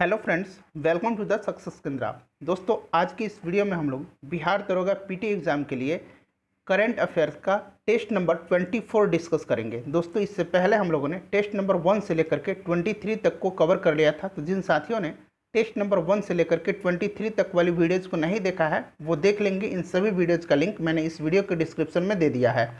hello friends welcome to the success Kendra दोस्तों आज की इस वीडियो में हम लोग बिहार दरोगा पीटी एग्ज़ाम के लिए करंट अफेयर्स का टेस्ट नंबर 24 डिस्कस करेंगे दोस्तों इससे पहले हम लोगों ने टेस्ट नंबर वन से लेकर के 23 तक को कवर कर लिया था तो जिन साथियों ने टेस्ट नंबर वन से लेकर के थ्री तक वाली वीडियोज़ को नहीं देखा है वो देख लेंगे इन सभी वीडियोज़ का लिंक मैंने इस वीडियो के डिस्क्रिप्शन में दे दिया है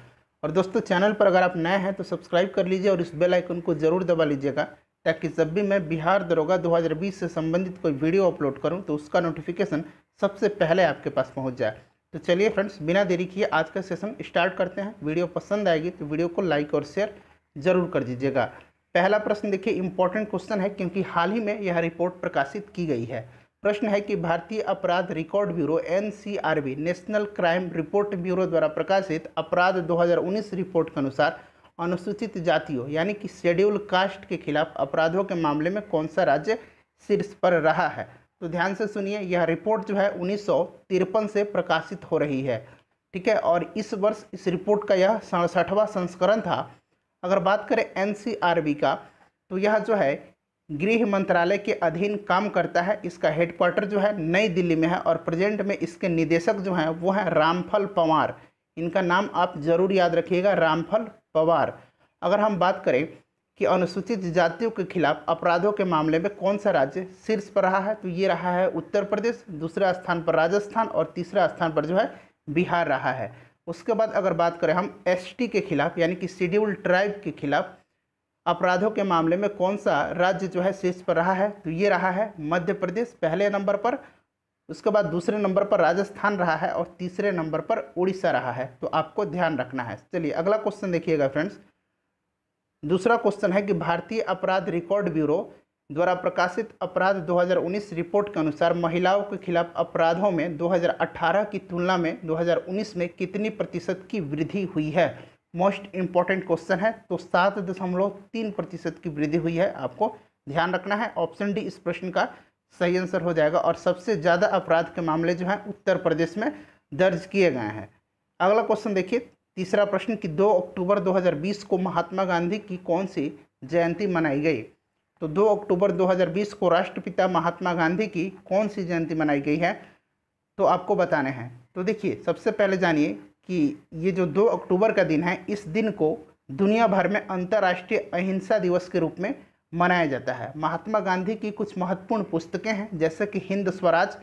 और दोस्तों चैनल पर अगर आप नए हैं तो सब्सक्राइब कर लीजिए और इस बेल आइकन को ज़रूर दबा लीजिएगा ताकि जब भी मैं बिहार दरोगा 2020 से संबंधित कोई वीडियो अपलोड करूं तो उसका नोटिफिकेशन सबसे पहले आपके पास पहुंच जाए तो चलिए फ्रेंड्स बिना देरी किए आज का सेशन स्टार्ट करते हैं वीडियो पसंद आएगी तो वीडियो को लाइक और शेयर जरूर कर दीजिएगा पहला प्रश्न देखिए इंपॉर्टेंट क्वेश्चन है क्योंकि हाल ही में यह रिपोर्ट प्रकाशित की गई है प्रश्न है कि भारतीय अपराध record bureau N national crime report bureau द्वारा प्रकाशित अपराध दो रिपोर्ट के अनुसार अनुसूचित जातियों यानी कि शेड्यूल कास्ट के खिलाफ अपराधों के मामले में कौन सा राज्य शीर्ष पर रहा है तो ध्यान से सुनिए यह रिपोर्ट जो है उन्नीस से प्रकाशित हो रही है ठीक है और इस वर्ष इस रिपोर्ट का यह सड़सठवा संस्करण था अगर बात करें एन का तो यह जो है गृह मंत्रालय के अधीन काम करता है इसका हेडक्वार्टर जो है नई दिल्ली में है और प्रेजेंट में इसके निदेशक जो हैं वो हैं रामफल पंवार इनका नाम आप जरूर याद रखिएगा रामफल पवार अगर हम बात करें कि अनुसूचित जातियों के खिलाफ अपराधों के मामले में कौन सा राज्य शीर्ष पर रहा है तो ये रहा है उत्तर प्रदेश दूसरा स्थान पर राजस्थान और तीसरा स्थान पर जो है बिहार रहा है उसके बाद अगर बात करें हम एसटी के खिलाफ यानी कि शेड्यूल ट्राइब के खिलाफ अपराधों के मामले में कौन सा राज्य जो है शीर्ष पर रहा है तो ये रहा है मध्य प्रदेश पहले नंबर पर उसके बाद दूसरे नंबर पर राजस्थान रहा है और तीसरे नंबर पर उड़ीसा रहा है तो आपको ध्यान रखना है चलिए अगला क्वेश्चन देखिएगा फ्रेंड्स दूसरा क्वेश्चन है कि भारतीय अपराध रिकॉर्ड ब्यूरो द्वारा प्रकाशित अपराध 2019 रिपोर्ट के अनुसार महिलाओं के खिलाफ अपराधों में 2018 की तुलना में 2019 में कितनी प्रतिशत की वृद्धि हुई है मोस्ट इम्पॉर्टेंट क्वेश्चन है तो सात दशमलव तीन प्रतिशत की वृद्धि हुई है आपको ध्यान रखना है ऑप्शन डी इस प्रश्न का सही आंसर हो जाएगा और सबसे ज़्यादा अपराध के मामले जो हैं उत्तर प्रदेश में दर्ज किए गए हैं अगला क्वेश्चन देखिए तीसरा प्रश्न कि 2 अक्टूबर 2020 को महात्मा गांधी की कौन सी जयंती मनाई गई तो 2 अक्टूबर 2020 को राष्ट्रपिता महात्मा गांधी की कौन सी जयंती मनाई गई है तो आपको बताने हैं तो देखिए सबसे पहले जानिए कि ये जो 2 अक्टूबर का दिन है इस दिन को दुनिया भर में अंतर्राष्ट्रीय अहिंसा दिवस के रूप में मनाया जाता है महात्मा गांधी की कुछ महत्वपूर्ण पुस्तकें हैं जैसे कि Hind Swaraj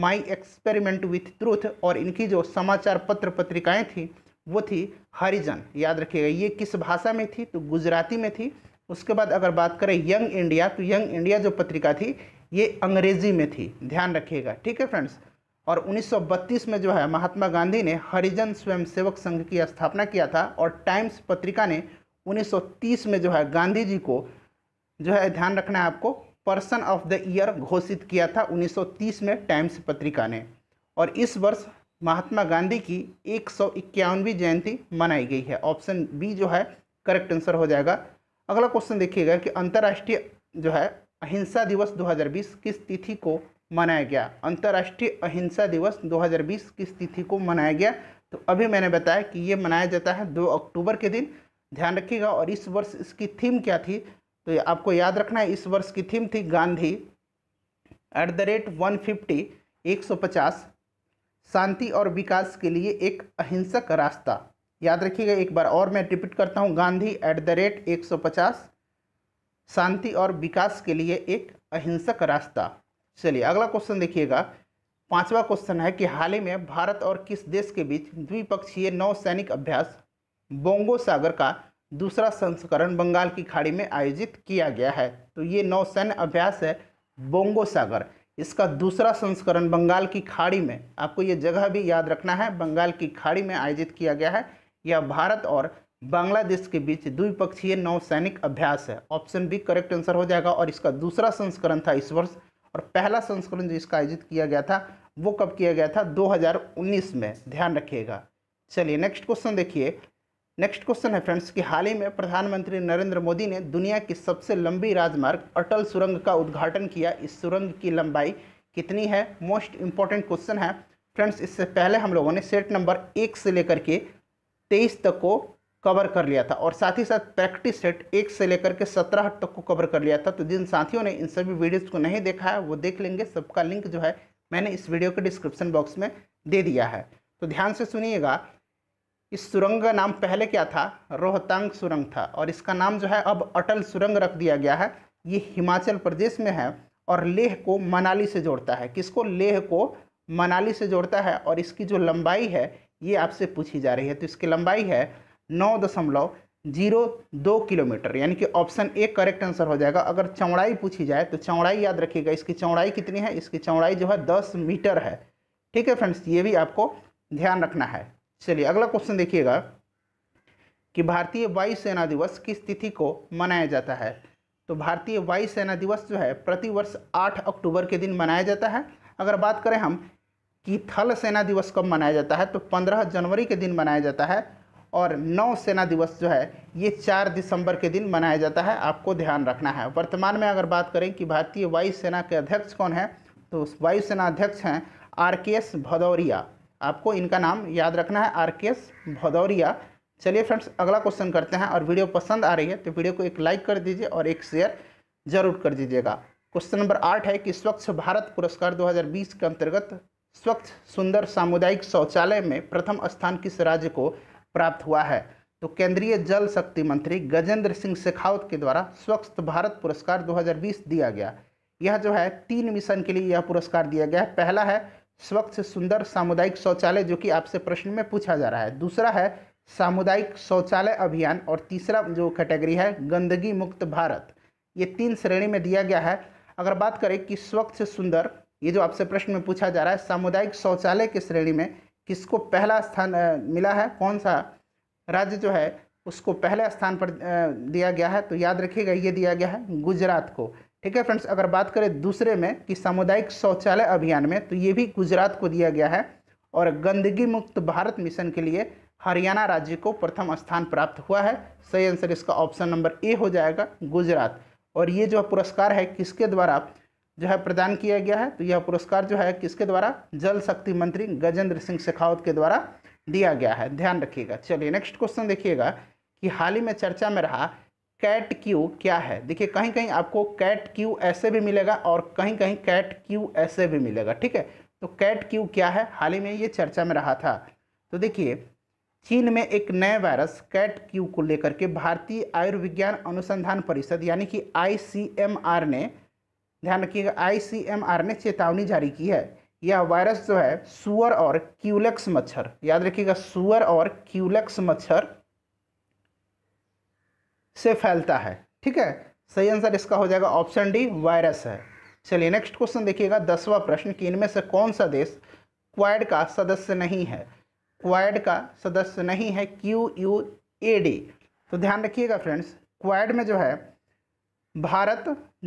my experiment with truth और इनकी जो समाचार पत्र पत्रिकाएं थी वो थी हरिजन याद रखिएगा ये किस भाषा में थी तो गुजराती में थी उसके बाद अगर बात करें यंग इंडिया तो यंग इंडिया जो पत्रिका थी ये अंग्रेजी में थी ध्यान रखिएगा ठीक है फ्रेंड्स और 1932 में जो है महात्मा गांधी ने हरिजन स्वयंसेवक संघ की स्थापना किया था और टाइम्स पत्रिका ने 1930 में जो है गांधी जी को जो है ध्यान रखना है आपको पर्सन ऑफ द ईयर घोषित किया था 1930 में टाइम्स पत्रिका ने और इस वर्ष महात्मा गांधी की एक जयंती मनाई गई है ऑप्शन बी जो है करेक्ट आंसर हो जाएगा अगला क्वेश्चन देखिएगा कि अंतर्राष्ट्रीय जो है अहिंसा दिवस 2020 किस तिथि को मनाया गया अंतर्राष्ट्रीय अहिंसा दिवस 2020 किस तिथि को मनाया गया तो अभी मैंने बताया कि ये मनाया जाता है 2 अक्टूबर के दिन ध्यान रखिएगा और इस वर्ष इसकी थीम क्या थी तो आपको याद रखना है इस वर्ष की थीम थी Gandhi at the rate one fifty एक सौ पचास शांति और विकास के लिए एक अहिंसक रास्ता याद रखिएगा एक बार और मैं रिपीट करता हूँ गांधी एट द रेट एक सौ पचास शांति और विकास के लिए एक अहिंसक रास्ता चलिए अगला क्वेश्चन देखिएगा पांचवा क्वेश्चन है कि हाल ही में भारत और किस देश के बीच द्विपक्षीय नौसैनिक अभ्यास बोंगो सागर का दूसरा संस्करण बंगाल की खाड़ी में आयोजित किया गया है तो ये नौसैन्य अभ्यास है बोंगो सागर इसका दूसरा संस्करण बंगाल की खाड़ी में आपको ये जगह भी याद रखना है बंगाल की खाड़ी में आयोजित किया गया है यह भारत और बांग्लादेश के बीच द्विपक्षीय नौसैनिक अभ्यास है ऑप्शन बी करेक्ट आंसर हो जाएगा और इसका दूसरा संस्करण था इस वर्ष और पहला संस्करण जो इसका आयोजित किया गया था वो कब किया गया था 2019 में ध्यान रखिएगा चलिए नेक्स्ट क्वेश्चन देखिए नेक्स्ट क्वेश्चन है फ्रेंड्स कि हाल ही में प्रधानमंत्री नरेंद्र मोदी ने दुनिया की सबसे लंबी राजमार्ग अटल सुरंग का उद्घाटन किया इस सुरंग की लंबाई कितनी है मोस्ट इम्पॉर्टेंट क्वेश्चन है फ्रेंड्स इससे पहले हम लोगों ने सेट नंबर एक से लेकर के तेईस तक को कवर कर लिया था और साथ ही साथ प्रैक्टिस सेट एक से लेकर के सत्रह तक को कवर कर लिया था तो जिन साथियों ने इन सभी वीडियोज़ को नहीं देखा है वो देख लेंगे सबका लिंक जो है मैंने इस वीडियो के डिस्क्रिप्शन बॉक्स में दे दिया है तो ध्यान से सुनिएगा इस सुरंग का नाम पहले क्या था रोहतांग सुरंग था और इसका नाम जो है अब अटल सुरंग रख दिया गया है ये हिमाचल प्रदेश में है और लेह को मनाली से जोड़ता है किसको लेह को मनाली से जोड़ता है और इसकी जो लंबाई है ये आपसे पूछी जा रही है तो इसकी लंबाई है नौ दशमलव जीरो दो किलोमीटर यानी कि ऑप्शन ए करेक्ट आंसर हो जाएगा अगर चौड़ाई पूछी जाए तो चौड़ाई याद रखिएगा इसकी चौड़ाई कितनी है इसकी चौड़ाई जो है दस मीटर है ठीक है फ्रेंड्स ये भी आपको ध्यान रखना है चलिए अगला क्वेश्चन देखिएगा कि भारतीय वायुसेना दिवस किस तिथि को मनाया जाता है तो भारतीय वायुसेना दिवस जो है प्रतिवर्ष 8 अक्टूबर के दिन मनाया जाता है अगर बात करें हम कि थल सेना दिवस कब मनाया जाता है तो 15 जनवरी के दिन मनाया जाता है और नौ सेना दिवस जो है ये 4 दिसंबर के दिन मनाया जाता है आपको ध्यान रखना है वर्तमान में अगर बात करें कि भारतीय वायुसेना के अध्यक्ष कौन है तो वायुसेना अध्यक्ष हैं आर के एस भदौरिया आपको इनका नाम याद रखना है आर के एस भदौरिया चलिए फ्रेंड्स अगला क्वेश्चन करते हैं और वीडियो पसंद आ रही है तो वीडियो को एक लाइक कर दीजिए और एक शेयर जरूर कर दीजिएगा क्वेश्चन नंबर आठ है कि स्वच्छ भारत पुरस्कार 2020 के अंतर्गत स्वच्छ सुंदर सामुदायिक शौचालय में प्रथम स्थान किस राज्य को प्राप्त हुआ है तो केंद्रीय जल शक्ति मंत्री गजेंद्र सिंह शेखावत के द्वारा स्वच्छ भारत पुरस्कार 2020 दिया गया यह जो है तीन मिशन के लिए यह पुरस्कार दिया गया है पहला है स्वच्छ सुंदर सामुदायिक शौचालय जो कि आपसे प्रश्न में पूछा जा रहा है दूसरा है सामुदायिक शौचालय अभियान और तीसरा जो कैटेगरी है गंदगी मुक्त भारत ये तीन श्रेणी में दिया गया है अगर बात करें कि स्वच्छ सुंदर ये जो आपसे प्रश्न में पूछा जा रहा है सामुदायिक शौचालय की श्रेणी में किसको पहला स्थान मिला है कौन सा राज्य जो है उसको पहले स्थान पर दिया गया है तो याद रखिएगा ये दिया गया है गुजरात को ठीक है फ्रेंड्स अगर बात करें दूसरे में कि सामुदायिक शौचालय अभियान में तो ये भी गुजरात को दिया गया है और गंदगी मुक्त भारत मिशन के लिए हरियाणा राज्य को प्रथम स्थान प्राप्त हुआ है सही आंसर इसका ऑप्शन नंबर ए हो जाएगा गुजरात और ये जो पुरस्कार है किसके द्वारा जो है प्रदान किया गया है तो यह पुरस्कार जो है किसके द्वारा जल शक्ति मंत्री गजेंद्र सिंह शेखावत के द्वारा दिया गया है ध्यान रखिएगा चलिए नेक्स्ट क्वेश्चन देखिएगा कि हाल ही में चर्चा में रहा कैट क्यू क्या है देखिए कहीं कहीं आपको कैट क्यू ऐसे भी मिलेगा और कहीं कहीं कैट क्यू ऐसे भी मिलेगा ठीक है तो कैट क्यू क्या है हाल ही में ये चर्चा में रहा था तो देखिए चीन में एक नए वायरस कैट क्यू को लेकर के भारतीय आयुर्विज्ञान अनुसंधान परिषद यानी कि आईसीएमआर ने ध्यान रखिएगा आईसीएमआर ने चेतावनी जारी की है यह वायरस जो है सुअर और क्यूलेक्स मच्छर याद रखिएगा सुअर और क्यूलेक्स मच्छर से फैलता है ठीक है सही आंसर इसका हो जाएगा ऑप्शन डी वायरस है चलिए नेक्स्ट क्वेश्चन देखिएगा दसवां प्रश्न कि इनमें से कौन सा देश क्वाड का सदस्य नहीं है क्वाड का सदस्य नहीं है क्यू यू ए डी तो ध्यान रखिएगा फ्रेंड्स क्वाड में जो है भारत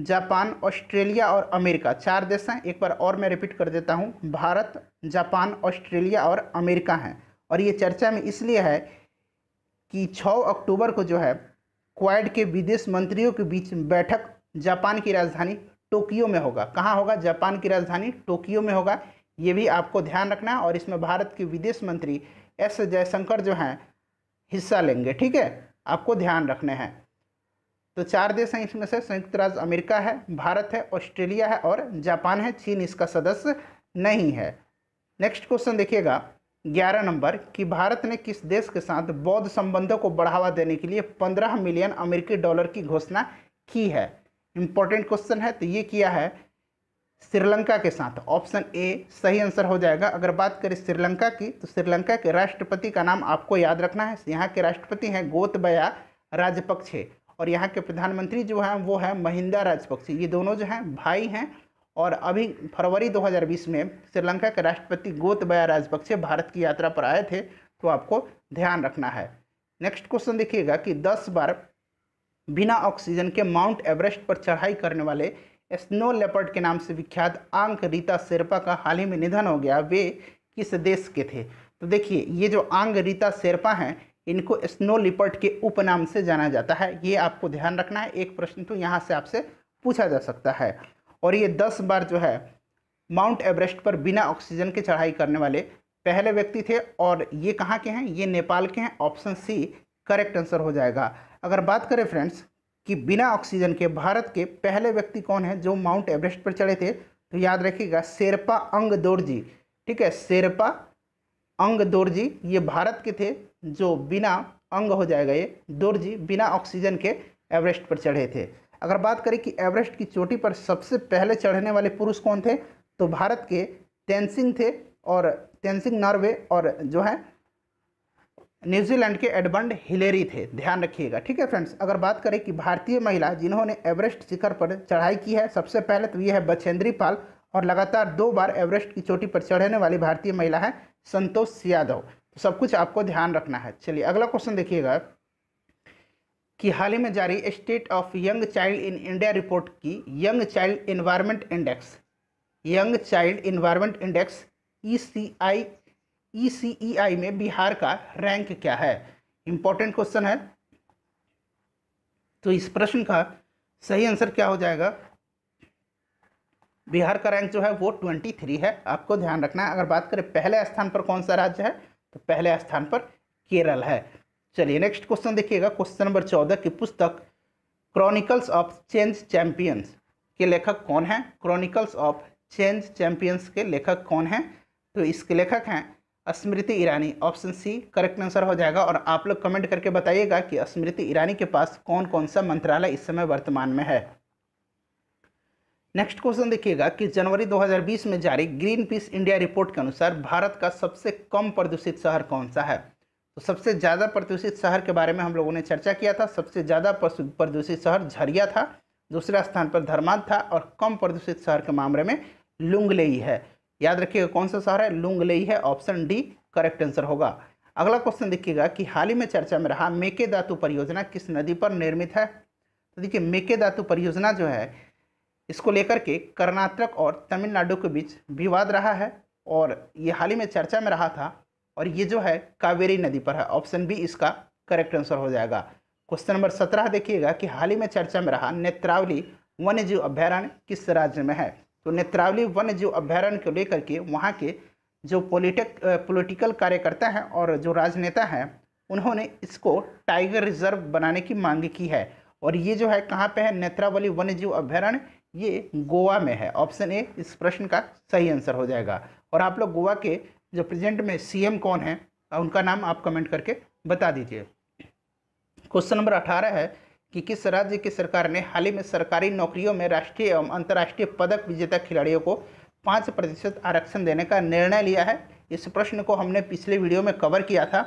जापान ऑस्ट्रेलिया और अमेरिका चार देश हैं एक बार और मैं रिपीट कर देता हूँ भारत जापान ऑस्ट्रेलिया और अमेरिका हैं और ये चर्चा में इसलिए है कि 6 अक्टूबर को जो है क्वाड के विदेश मंत्रियों के बीच बैठक जापान की राजधानी टोक्यो में होगा कहाँ होगा जापान की राजधानी टोक्यो में होगा ये भी आपको ध्यान रखना है और इसमें भारत के विदेश मंत्री एस जयशंकर जो हैं हिस्सा लेंगे ठीक है आपको ध्यान रखने हैं तो चार देश हैं इसमें से संयुक्त राज्य अमेरिका है भारत है ऑस्ट्रेलिया है और जापान है चीन इसका सदस्य नहीं है नेक्स्ट क्वेश्चन देखिएगा ग्यारह नंबर कि भारत ने किस देश के साथ बौद्ध संबंधों को बढ़ावा देने के लिए पंद्रह मिलियन अमेरिकी डॉलर की घोषणा की है इम्पोर्टेंट क्वेश्चन है तो ये किया है श्रीलंका के साथ ऑप्शन ए सही आंसर हो जाएगा अगर बात करें श्रीलंका की तो श्रीलंका के राष्ट्रपति का नाम आपको याद रखना है यहाँ के राष्ट्रपति हैं गोतबया राजपक्षे और यहाँ के प्रधानमंत्री जो हैं वो हैं महिंदा राजपक्षे ये दोनों जो हैं भाई हैं और अभी फरवरी 2020 में श्रीलंका के राष्ट्रपति गोतबया राजपक्षे भारत की यात्रा पर आए थे तो आपको ध्यान रखना है नेक्स्ट क्वेश्चन देखिएगा कि 10 बार बिना ऑक्सीजन के माउंट एवरेस्ट पर चढ़ाई करने वाले स्नो लेपर्ड के नाम से विख्यात आंक रीता शेरपा का हाल ही में निधन हो गया वे किस देश के थे तो देखिए ये जो आंग रीता शेरपा हैं इनको स्नो लिपर्ट के उपनाम से जाना जाता है ये आपको ध्यान रखना है एक प्रश्न तो यहाँ से आपसे पूछा जा सकता है और ये दस बार जो है माउंट एवरेस्ट पर बिना ऑक्सीजन के चढ़ाई करने वाले पहले व्यक्ति थे और ये कहाँ के हैं ये नेपाल के हैं ऑप्शन सी करेक्ट आंसर हो जाएगा अगर बात करें फ्रेंड्स कि बिना ऑक्सीजन के भारत के पहले व्यक्ति कौन है जो माउंट एवरेस्ट पर चढ़े थे तो याद रखिएगा शेरपा अंग दोर्जी ठीक है शेरपा अंग दोर्जी ये भारत के थे जो बिना अंग हो जाएगा ये दोर्जी बिना ऑक्सीजन के एवरेस्ट पर चढ़े थे अगर बात करें कि एवरेस्ट की चोटी पर सबसे पहले चढ़ने वाले पुरुष कौन थे तो भारत के तेनसिंग थे और तेनसिंग नॉर्वे और जो है न्यूजीलैंड के एडबंड हिलेरी थे ध्यान रखिएगा ठीक है फ्रेंड्स अगर बात करें कि भारतीय महिला जिन्होंने एवरेस्ट शिखर पर चढ़ाई की है सबसे पहले तो ये है बछेंद्री पाल और लगातार दो बार एवरेस्ट की चोटी पर चढ़ने वाली भारतीय महिला है संतोष यादव तो सब कुछ आपको ध्यान रखना है चलिए अगला क्वेश्चन देखिएगा कि हाल ही में जारी state of young child in India report की young child environment index young child environment index E C I E C E I में बिहार का रैंक क्या है इंपॉर्टेंट क्वेश्चन है तो इस प्रश्न का सही आंसर क्या हो जाएगा बिहार का रैंक जो है वो ट्वेंटी थ्री है आपको ध्यान रखना है अगर बात करें पहले स्थान पर कौन सा राज्य है तो पहले स्थान पर केरल है चलिए नेक्स्ट क्वेश्चन देखिएगा क्वेश्चन नंबर चौदह की पुस्तक क्रॉनिकल्स ऑफ चेंज चैंपियंस के लेखक कौन है क्रॉनिकल्स ऑफ चेंज चैंपियंस के लेखक कौन है तो इसके लेखक हैं Smriti Irani option C correct answer हो जाएगा और आप लोग कमेंट करके बताइएगा कि स्मृति ईरानी के पास कौन कौन सा मंत्रालय इस समय वर्तमान में है नेक्स्ट क्वेश्चन देखिएगा कि जनवरी 2020 में जारी ग्रीन पीस इंडिया रिपोर्ट के अनुसार भारत का सबसे कम प्रदूषित शहर कौन सा है तो सबसे ज़्यादा प्रदूषित शहर के बारे में हम लोगों ने चर्चा किया था सबसे ज़्यादा प्रदूषित शहर झरिया था दूसरा स्थान पर धर्माद था और कम प्रदूषित शहर के मामले में लुंगलेई है याद रखिएगा कौन सा शहर है लुंगलेई है ऑप्शन डी करेक्ट आंसर होगा अगला क्वेश्चन देखिएगा कि हाल ही में चर्चा में रहा मेके धातु परियोजना किस नदी पर निर्मित है तो देखिए मेके धातु परियोजना जो है इसको लेकर के कर्नाटक और तमिलनाडु के बीच विवाद रहा है और ये हाल ही में चर्चा में रहा था और ये जो है कावेरी नदी पर है ऑप्शन बी इसका करेक्ट आंसर हो जाएगा क्वेश्चन नंबर सत्रह देखिएगा कि हाल ही में चर्चा में रहा नेत्रावली वन्य जीव अभ्यारण्य किस राज्य में है तो नेत्रावली वन्य जीव अभ्यारण्य को लेकर के वहाँ के जो पोलिटिक पोलिटिकल कार्यकर्ता हैं और जो राजनेता हैं उन्होंने इसको टाइगर रिजर्व बनाने की मांग की है और ये जो है कहाँ पे है नेत्रावली वन्य जीव अभ्यारण्य ये गोवा में है ऑप्शन ए इस प्रश्न का सही आंसर हो जाएगा और आप लोग गोवा के जो प्रेजेंट में सीएम कौन है उनका नाम आप कमेंट करके बता दीजिए क्वेश्चन नंबर अठारह है कि किस राज्य की सरकार ने हाल ही में सरकारी नौकरियों में राष्ट्रीय एवं अंतर्राष्ट्रीय पदक विजेता खिलाड़ियों को पाँच प्रतिशत आरक्षण देने का निर्णय लिया है इस प्रश्न को हमने पिछले वीडियो में कवर किया था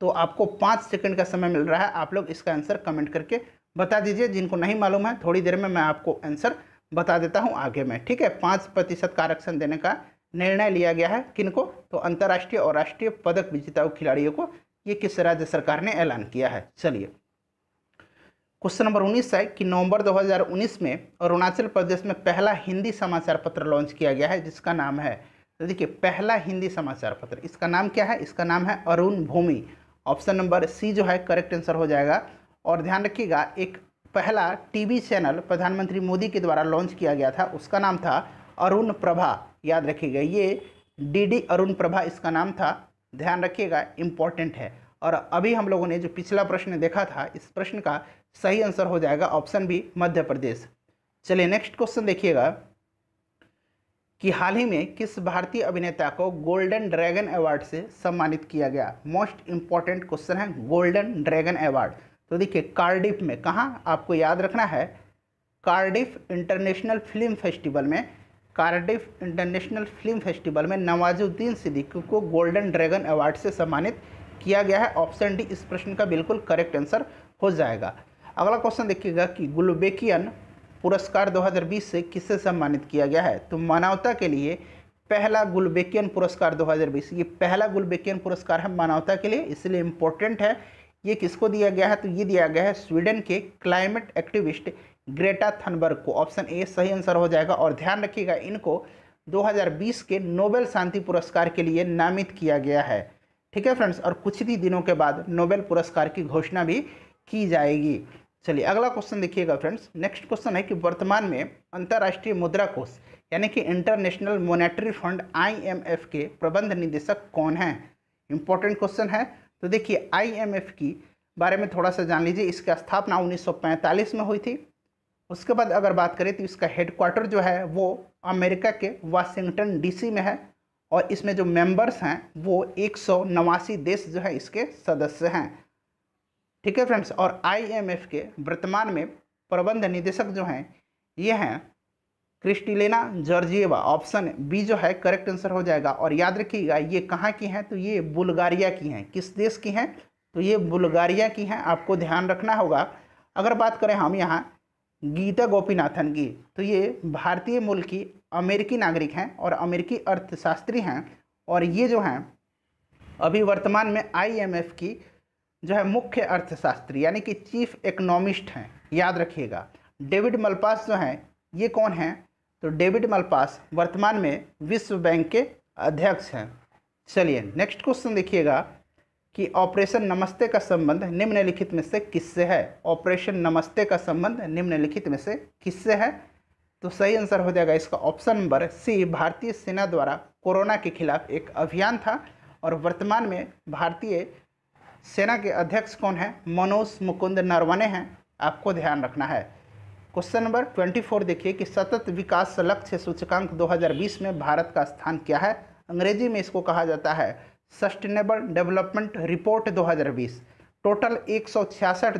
तो आपको पाँच सेकंड का समय मिल रहा है आप लोग इसका आंसर कमेंट करके बता दीजिए जिनको नहीं मालूम है थोड़ी देर में मैं आपको आंसर बता देता हूँ आगे में ठीक है पाँच प्रतिशत का आरक्षण देने का निर्णय लिया गया है किनको तो अंतर्राष्ट्रीय और राष्ट्रीय पदक विजेताओं खिलाड़ियों को ये किस राज्य सरकार ने ऐलान किया है चलिए क्वेश्चन नंबर 19 है कि नवंबर 2019 में अरुणाचल प्रदेश में पहला हिंदी समाचार पत्र लॉन्च किया गया है जिसका नाम है तो देखिए पहला हिंदी समाचार पत्र इसका नाम क्या है इसका नाम है Arun Bhumi option number C जो है करेक्ट आंसर हो जाएगा और ध्यान रखिएगा एक पहला टीवी चैनल प्रधानमंत्री मोदी के द्वारा लॉन्च किया गया था उसका नाम था अरुण प्रभा याद रखिएगा ये डी डी अरुण प्रभा इसका नाम था ध्यान रखिएगा इम्पॉर्टेंट है और अभी हम लोगों ने जो पिछला प्रश्न देखा था इस प्रश्न का सही आंसर हो जाएगा ऑप्शन भी मध्य प्रदेश चलिए नेक्स्ट क्वेश्चन देखिएगा कि हाल ही में किस भारतीय अभिनेता को गोल्डन ड्रैगन अवार्ड से सम्मानित किया गया मोस्ट इम्पॉर्टेंट क्वेश्चन है गोल्डन ड्रैगन अवार्ड तो देखिए कार्डिफ में कहाँ आपको याद रखना है कार्डिफ इंटरनेशनल फिल्म फेस्टिवल में कार्डिफ इंटरनेशनल फिल्म फेस्टिवल में नवाजुद्दीन सिद्दीकी को गोल्डन ड्रैगन अवार्ड से सम्मानित किया गया है ऑप्शन डी इस प्रश्न का बिल्कुल करेक्ट आंसर हो जाएगा अगला क्वेश्चन देखिएगा कि गुलबेकियन पुरस्कार 2020 से किससे सम्मानित किया गया है तो मानवता के लिए पहला गुलबेकियन पुरस्कार 2020 ये पहला गुलबेकियन पुरस्कार है मानवता के लिए इसलिए इम्पोर्टेंट है ये किसको दिया गया है तो ये दिया गया है स्वीडन के क्लाइमेट एक्टिविस्ट ग्रेटा थनबर्ग को ऑप्शन ए सही आंसर हो जाएगा और ध्यान रखिएगा इनको 2020 के नोबेल शांति पुरस्कार के लिए नामित किया गया है ठीक है फ्रेंड्स और कुछ ही दिनों के बाद नोबेल पुरस्कार की घोषणा भी की जाएगी चलिए अगला क्वेश्चन देखिएगा फ्रेंड्स नेक्स्ट क्वेश्चन है कि वर्तमान में अंतर्राष्ट्रीय मुद्रा कोष यानी कि इंटरनेशनल मोनेटरी फंड आई के प्रबंध निदेशक कौन हैं इंपॉर्टेंट क्वेश्चन है तो देखिए आई की बारे में थोड़ा सा जान लीजिए इसकी स्थापना 1945 में हुई थी उसके बाद अगर बात करें तो इसका हेडक्वार्टर जो है वो अमेरिका के वाशिंगटन डीसी में है और इसमें जो मेंबर्स हैं वो एक देश जो है इसके सदस्य हैं ठीक है फ्रेंड्स और आईएमएफ के वर्तमान में प्रबंध निदेशक जो हैं ये हैं क्रिस्टिलेना जॉर्जिएवा ऑप्शन बी जो है करेक्ट आंसर हो जाएगा और याद रखिएगा ये कहाँ की हैं तो ये बुल्गारिया की हैं किस देश की हैं तो ये बुल्गारिया की हैं आपको ध्यान रखना होगा अगर बात करें हम यहाँ गीता गोपीनाथन की तो ये भारतीय मूल की अमेरिकी नागरिक हैं और अमेरिकी अर्थशास्त्री हैं और ये जो हैं अभी वर्तमान में आईएमएफ की जो है मुख्य अर्थशास्त्री यानी कि चीफ इकोनॉमिस्ट हैं याद रखिएगा डेविड मलपास जो हैं ये कौन हैं तो डेविड मलपास वर्तमान में विश्व बैंक के अध्यक्ष हैं चलिए नेक्स्ट क्वेश्चन देखिएगा कि ऑपरेशन नमस्ते का संबंध निम्नलिखित में से किससे है ऑपरेशन नमस्ते का संबंध निम्नलिखित में से किससे है तो सही आंसर हो जाएगा इसका ऑप्शन नंबर सी भारतीय सेना द्वारा कोरोना के खिलाफ एक अभियान था और वर्तमान में भारतीय सेना के अध्यक्ष कौन है मनोज मुकुंद नरवणे हैं आपको ध्यान रखना है क्वेश्चन नंबर 24 देखिए कि सतत विकास लक्ष्य सूचकांक 2020 में भारत का स्थान क्या है अंग्रेजी में इसको कहा जाता है सस्टेनेबल डेवलपमेंट रिपोर्ट 2020 टोटल एक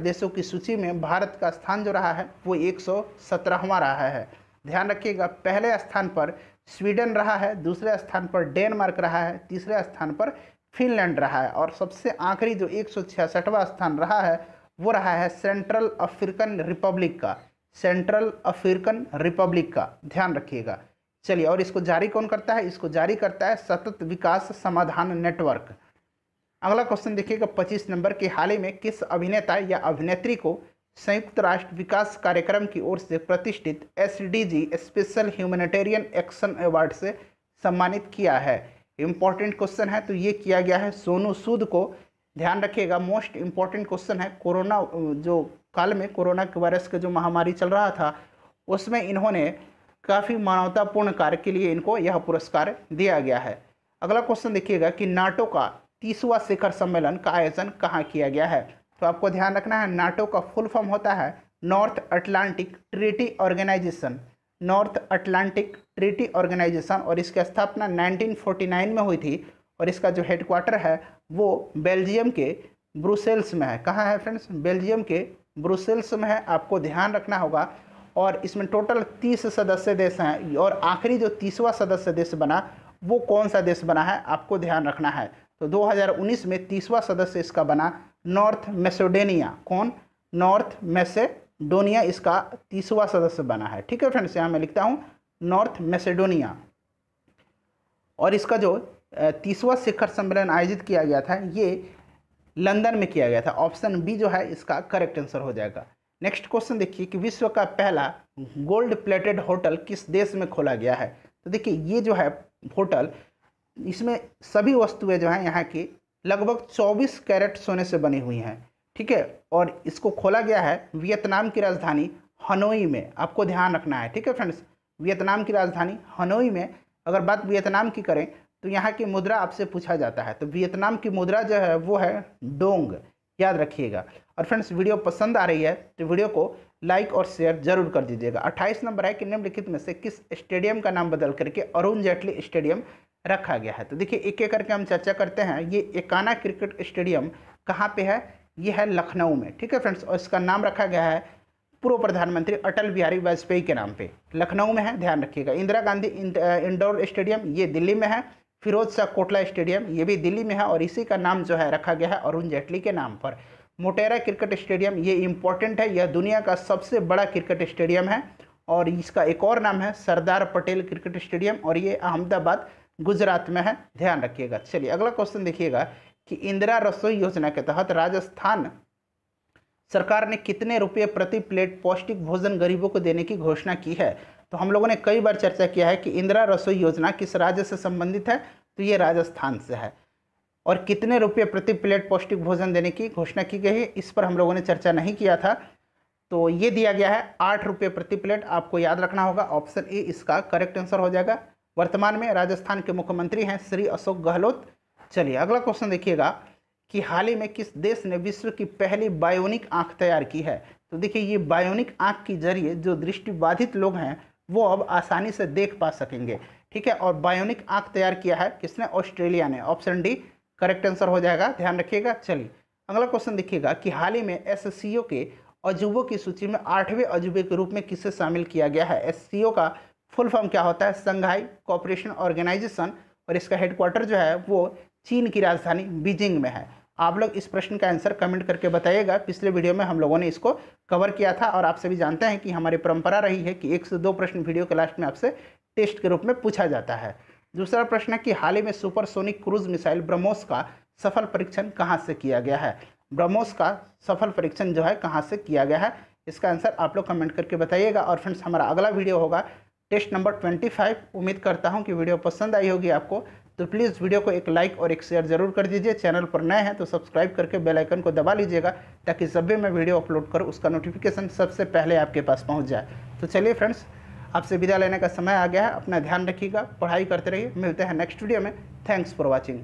देशों की सूची में भारत का स्थान जो रहा है वो एक रहा है ध्यान रखिएगा पहले स्थान पर स्वीडन रहा है दूसरे स्थान पर डेनमार्क रहा है तीसरे स्थान पर फिनलैंड रहा है और सबसे आखिरी जो एक स्थान रहा है वो रहा है सेंट्रल अफ्रीकन रिपब्लिक का सेंट्रल अफ्रीकन रिपब्लिक का ध्यान रखिएगा चलिए और इसको जारी कौन करता है इसको जारी करता है सतत विकास समाधान नेटवर्क अगला क्वेश्चन देखिएगा पच्चीस नंबर के हाल ही में किस अभिनेता या अभिनेत्री को संयुक्त राष्ट्र विकास कार्यक्रम की ओर से प्रतिष्ठित S special humanitarian action award से सम्मानित किया है इम्पॉर्टेंट क्वेश्चन है तो ये किया गया है सोनू सूद को ध्यान रखिएगा मोस्ट इम्पॉर्टेंट क्वेश्चन है कोरोना जो काल में कोरोना के वायरस का जो महामारी चल रहा था उसमें इन्होंने काफ़ी मानवतापूर्ण कार्य के लिए इनको यह पुरस्कार दिया गया है अगला क्वेश्चन देखिएगा कि नाटो का तीसवा शिखर सम्मेलन का आयोजन कहाँ किया गया है तो आपको ध्यान रखना है नाटो का फुल फॉर्म होता है North Atlantic Treaty Organization North Atlantic Treaty Organization और इसकी स्थापना 1949 में हुई थी और इसका जो हेडक्वार्टर है वो बेल्जियम के ब्रुसेल्स में है कहाँ है फ्रेंड्स बेल्जियम के ब्रुसेल्स में है आपको ध्यान रखना होगा और इसमें टोटल तीस सदस्य देश हैं और आखिरी जो तीसवा सदस्य देश बना वो कौन सा देश बना है आपको ध्यान रखना है तो 2019 में तीसवा सदस्य इसका बना नॉर्थ मैसेडोनिया कौन नॉर्थ मैसेडोनिया इसका तीसवा सदस्य बना है ठीक है फ्रेंड्स यहाँ मैं लिखता हूँ नॉर्थ मैसेडोनिया और इसका जो तीसवा शिखर सम्मेलन आयोजित किया गया था ये लंदन में किया गया था ऑप्शन बी जो है इसका करेक्ट आंसर हो जाएगा नेक्स्ट क्वेश्चन देखिए कि विश्व का पहला गोल्ड प्लेटेड होटल किस देश में खोला गया है तो देखिए ये जो है होटल इसमें सभी वस्तुएं जो हैं यहाँ की लगभग 24 कैरेट सोने से बनी हुई हैं ठीक है और इसको खोला गया है वियतनाम की राजधानी हनोई में आपको ध्यान रखना है ठीक है फ्रेंड्स वियतनाम की राजधानी हनोई में अगर बात वियतनाम की करें तो यहाँ की मुद्रा आपसे पूछा जाता है तो वियतनाम की मुद्रा जो है वो है डोंग याद रखिएगा और फ्रेंड्स वीडियो पसंद आ रही है तो वीडियो को लाइक और शेयर जरूर कर दीजिएगा अट्ठाईस नंबर है कि निम्नलिखित में से किस स्टेडियम का नाम बदल करके अरुण जेटली स्टेडियम रखा गया है तो देखिए एक एक करके हम चर्चा करते हैं ये एकाना क्रिकेट स्टेडियम कहाँ पे है ये है लखनऊ में ठीक है फ्रेंड्स और इसका नाम रखा गया है पूर्व प्रधानमंत्री अटल बिहारी वाजपेयी के नाम पे लखनऊ में है ध्यान रखिएगा इंदिरा गांधी इंडोर स्टेडियम ये दिल्ली में है फिरोज शाह कोटला स्टेडियम ये भी दिल्ली में है और इसी का नाम जो है रखा गया है अरुण जेटली के नाम पर मोटेरा क्रिकेट स्टेडियम ये इम्पोर्टेंट है यह दुनिया का सबसे बड़ा क्रिकेट स्टेडियम है और इसका एक और नाम है सरदार पटेल क्रिकेट स्टेडियम और ये अहमदाबाद गुजरात में है ध्यान रखिएगा चलिए अगला क्वेश्चन देखिएगा कि इंदिरा रसोई योजना के तहत राजस्थान सरकार ने कितने रुपये प्रति प्लेट पौष्टिक भोजन गरीबों को देने की घोषणा की है तो हम लोगों ने कई बार चर्चा किया है कि इंदिरा रसोई योजना किस राज्य से संबंधित है तो ये राजस्थान से है और कितने रुपये प्रति प्लेट पौष्टिक भोजन देने की घोषणा की गई है इस पर हम लोगों ने चर्चा नहीं किया था तो ये दिया गया है आठ रुपये प्रति प्लेट आपको याद रखना होगा ऑप्शन ए इसका करेक्ट आंसर हो जाएगा वर्तमान में राजस्थान के मुख्यमंत्री हैं श्री अशोक गहलोत चलिए अगला क्वेश्चन देखिएगा कि हाल ही में किस देश ने विश्व की पहली बायोनिक आँख तैयार की है तो देखिए ये बायोनिक आँख के जरिए जो दृष्टिबाधित लोग हैं वो अब आसानी से देख पा सकेंगे ठीक है और बायोनिक आँख तैयार किया है किसने ऑस्ट्रेलिया ने ऑप्शन डी करेक्ट आंसर हो जाएगा ध्यान रखिएगा चलिए अगला क्वेश्चन देखिएगा कि हाल ही में एस के अजूबों की सूची में आठवें अजूबे के रूप में किसे शामिल किया गया है एस का फुल फॉर्म क्या होता है संघाई कॉपरेशन ऑर्गेनाइजेशन और इसका हेडक्वार्टर जो है वो चीन की राजधानी बीजिंग में है आप लोग इस प्रश्न का आंसर कमेंट करके बताइएगा पिछले वीडियो में हम लोगों ने इसको कवर किया था और आप सभी जानते हैं कि हमारी परंपरा रही है कि एक से दो प्रश्न वीडियो के लास्ट में आपसे टेस्ट के रूप में पूछा जाता है दूसरा प्रश्न है कि हाल ही में सुपरसोनिक क्रूज मिसाइल ब्रह्मोस का सफल परीक्षण कहाँ से किया गया है ब्रह्मोस का सफल परीक्षण जो है कहाँ से किया गया है इसका आंसर आप लोग कमेंट करके बताइएगा और फ्रेंड्स हमारा अगला वीडियो होगा टेस्ट नंबर ट्वेंटी फाइव उम्मीद करता हूँ कि वीडियो पसंद आई होगी आपको तो प्लीज़ वीडियो को एक लाइक और एक शेयर जरूर कर दीजिए चैनल पर नए हैं तो सब्सक्राइब करके बेल आइकन को दबा लीजिएगा ताकि जब भी मैं वीडियो अपलोड करूँ उसका नोटिफिकेशन सबसे पहले आपके पास पहुँच जाए तो चलिए फ्रेंड्स आपसे विदा लेने का समय आ गया है अपना ध्यान रखिएगा पढ़ाई करते रहिए मिलते हैं नेक्स्ट वीडियो में थैंक्स फॉर वॉचिंग